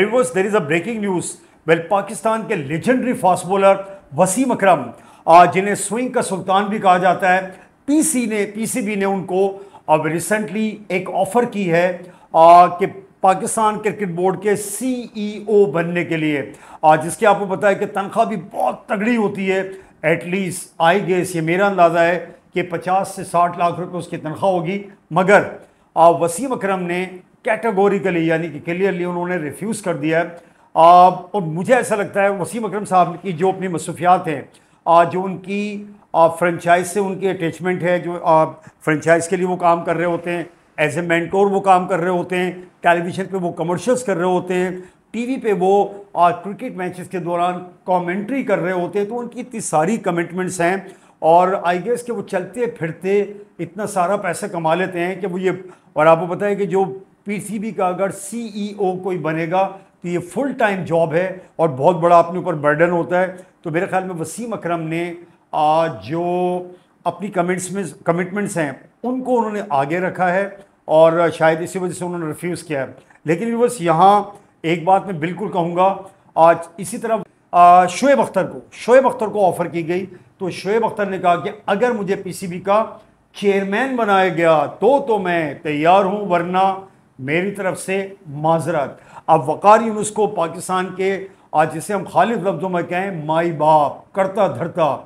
viewers there is a breaking news well Pakistan के legendary fast bowler Wasim Akram जिन्हें swing का सुल्तान भी कहा जाता है पीसी ने पीसीबी ने उनको अब रिसेंटली एक ऑफ़र की है कि पाकिस्तान क्रिकेट बोर्ड के सीईओ e बनने के लिए जिसके आपको पता है कि तनख्वाह भी बहुत तगड़ी होती है एटलीस्ट आई गेस ये मेरा अंदाज़ा है कि 50 से 60 लाख रुपए उसकी तनख्वाह होगी मगर वसीम अकरम ने कैटेगोरिकली यानी कि क्लियरली उन्होंने रिफ्यूज़ कर दिया है और मुझे ऐसा लगता है वसीम अकरम साहब की जो अपनी मसरूफियात हैं जो उनकी फ्रेंचाइज से उनकी अटैचमेंट है जो फ्रेंचाइज के लिए वो काम कर रहे होते हैं एज ए मैंटोर वो काम कर रहे होते हैं टेलीविज़न पे वो कमर्शियल्स कर रहे होते हैं टीवी पे वो और क्रिकेट मैचेस के दौरान कमेंट्री कर रहे होते हैं तो उनकी इतनी सारी कमिटमेंट्स हैं और आई गेस कि वो चलते फिरते इतना सारा पैसा कमा लेते हैं कि वो ये और आपको पता है कि जो पीसीबी का अगर सीईओ e कोई बनेगा तो ये फुल टाइम जॉब है और बहुत बड़ा अपने ऊपर बर्डन होता है तो मेरे ख्याल में वसीम अकरम ने आज जो अपनी कमिट्स में कमिटमेंट्स हैं उनको उन्होंने आगे रखा है और शायद इसी वजह से उन्होंने रिफ्यूज़ किया है लेकिन बस यहाँ एक बात मैं बिल्कुल कहूँगा आज इसी तरह शुएब अख्तर को शुएब अख्तर को ऑफ़र की गई तो शुएब अख्तर ने कहा कि अगर मुझे पीसीबी का चेयरमैन बनाया गया तो तो मैं तैयार हूँ वरना मेरी तरफ से माजरत अब वक़ार यूनुस को पाकिस्तान के आज जिसे हम खालिद लफ्ज़ों में कहें माई बाप करता धरता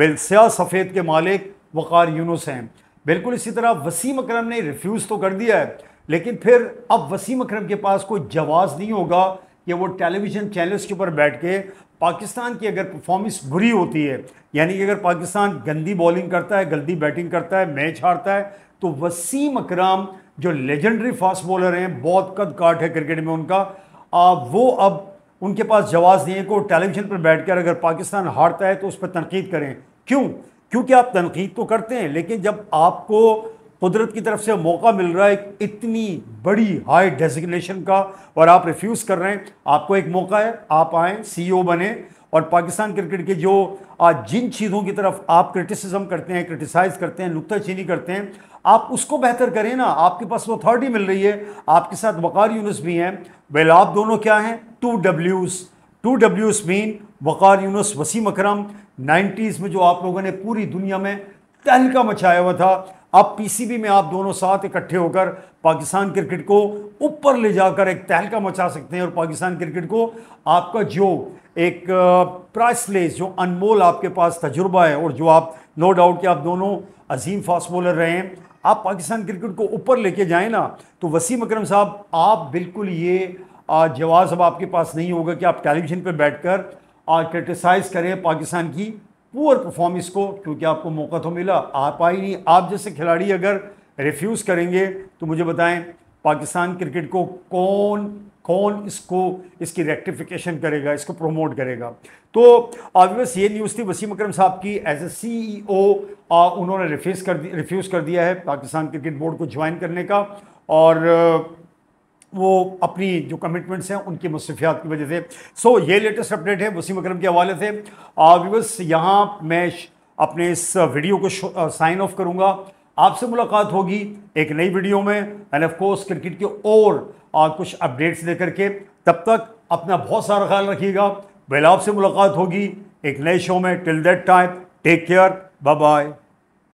सिया सफ़ेद के मालिक वक़ार यूनुस हैं बिल्कुल इसी तरह वसीम अक्रम ने रिफ्यूज़ तो कर दिया है लेकिन फिर अब वसीम अक्रम के पास कोई जवाब नहीं होगा कि वो टेलीविज़न चैनल्स के ऊपर बैठ के पाकिस्तान की अगर परफॉर्मेंस बुरी होती है यानी कि अगर पाकिस्तान गंदी बॉलिंग करता है गंदी बैटिंग करता है मैच हारता है तो वसीम अकरम जो लेजेंडरी फास्ट बॉलर हैं बहुत कद काट है क्रिकेट में उनका आ, वो अब उनके पास जवाब नहीं है वो टेलीविज़न पर बैठ कर अगर पाकिस्तान हारता है तो उस पर तनकीद करें क्यों क्योंकि आप तनकीद तो करते हैं लेकिन जब आपको कुदरत की तरफ से मौका मिल रहा है एक इतनी बड़ी हाई डेजिग्नेशन का और आप रिफ्यूज़ कर रहे हैं आपको एक मौका है आप आएँ ओ e बने और पाकिस्तान क्रिकेट के जो आज जिन चीज़ों की तरफ आप क्रिटिसिज्म करते हैं क्रिटिसाइज़ करते हैं नुकताचीनी करते हैं आप उसको बेहतर करें ना आपके पास वो तो अथॉरिटी मिल रही है आपके साथ वक़ार यूनुस भी हैं वेल आप दोनों क्या हैं to डब्ल्यूज़ to डब्ल्यूज़ mean Waqar Yunus Wasim Akram nineties में जो आप लोगों ने पूरी दुनिया में तहलका मचाया हुआ था अब पीसीबी में आप दोनों साथ इकट्ठे होकर पाकिस्तान क्रिकेट को ऊपर ले जाकर एक तहलका मचा सकते हैं और पाकिस्तान क्रिकेट को आपका जो एक प्राइसलेस जो अनमोल आपके पास तजुर्बा है और जो आप नो डाउट कि आप दोनों अजीम फास्ट बॉलर रहे हैं आप पाकिस्तान क्रिकेट को ऊपर लेके जाएं ना तो वसीम अक्रम साहब आप बिल्कुल ये जवाब अब आपके पास नहीं होगा कि आप टेलीविज़न पर बैठ कर क्रिटिसाइज़ करें पाकिस्तान की पुअर परफॉर्मेंस को क्योंकि आपको मौका तो मिला आप आई नहीं आप जैसे खिलाड़ी अगर रिफ्यूज़ करेंगे तो मुझे बताएं पाकिस्तान क्रिकेट को कौन कौन इसको इसकी रेक्टिफिकेशन करेगा इसको प्रमोट करेगा तो ऑबियस ये न्यूज़ थी वसीम अक्रम साहब की एज ए सी ई ओ उन्होंने रिफ्यूज़ कर रिफ्यूज़ कर दिया है पाकिस्तान क्रिकेट बोर्ड को ज्वाइन करने का और वो अपनी जो कमिटमेंट्स हैं उनकी मसरूफियात की वजह से सो so, ये लेटेस्ट अपडेट है वसीम अक्रम के हवाले से विवस यहाँ मैं अपने इस वीडियो को साइन ऑफ करूँगा आपसे मुलाकात होगी एक नई वीडियो में एंड ऑफ कोर्स क्रिकेट के और आ, कुछ अपडेट्स लेकर के तब तक अपना बहुत सारा ख्याल रखिएगा बेल आपसे मुलाकात होगी एक नए शो में till that time take care bye bye